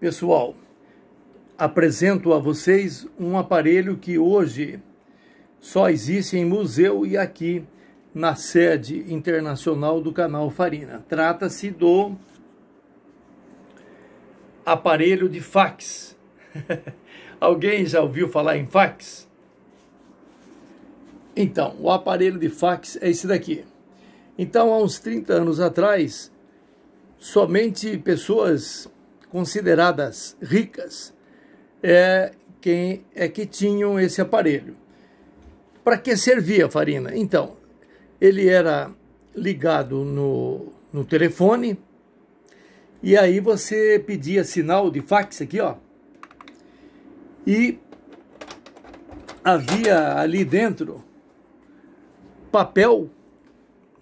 Pessoal, apresento a vocês um aparelho que hoje só existe em museu e aqui na sede internacional do canal Farina. Trata-se do aparelho de fax. Alguém já ouviu falar em fax? Então, o aparelho de fax é esse daqui. Então, há uns 30 anos atrás, somente pessoas consideradas ricas é quem é que tinham esse aparelho. Para que servia a farina? Então, ele era ligado no, no telefone e aí você pedia sinal de fax aqui, ó. E havia ali dentro papel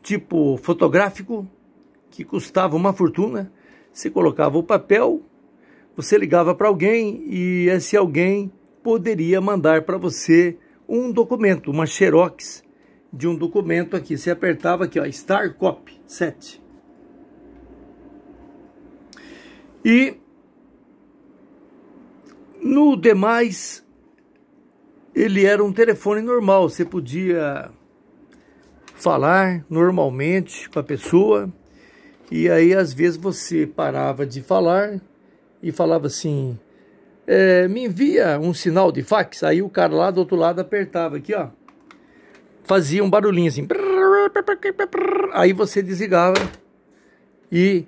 tipo fotográfico que custava uma fortuna você colocava o papel, você ligava para alguém e esse alguém poderia mandar para você um documento, uma xerox de um documento aqui. Você apertava aqui, ó, Star Copy 7. E no demais, ele era um telefone normal, você podia falar normalmente com a pessoa, e aí, às vezes, você parava de falar e falava assim, é, me envia um sinal de fax. Aí o cara lá do outro lado apertava aqui, ó. Fazia um barulhinho assim. Aí você desligava e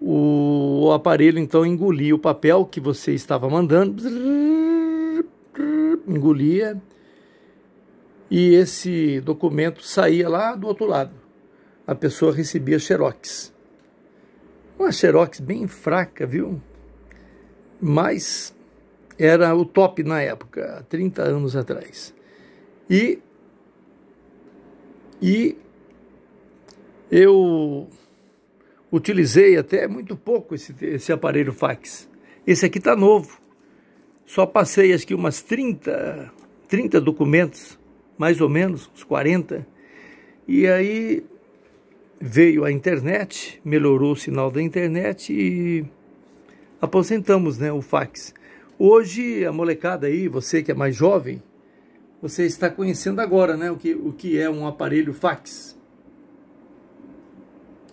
o aparelho então engolia o papel que você estava mandando. Engolia e esse documento saía lá do outro lado a pessoa recebia xerox. Uma xerox bem fraca, viu? Mas era o top na época, 30 anos atrás. E, e eu utilizei até muito pouco esse, esse aparelho fax. Esse aqui está novo. Só passei acho que umas 30, 30 documentos, mais ou menos, uns 40. E aí veio a internet, melhorou o sinal da internet e aposentamos né, o fax. Hoje, a molecada aí, você que é mais jovem, você está conhecendo agora né, o, que, o que é um aparelho fax.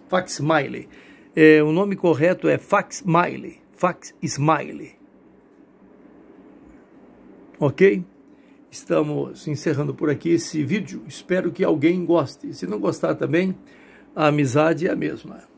Fax Smiley. É, o nome correto é Fax Smiley. Fax Smiley. Ok? Estamos encerrando por aqui esse vídeo. Espero que alguém goste. Se não gostar também, a amizade é a mesma.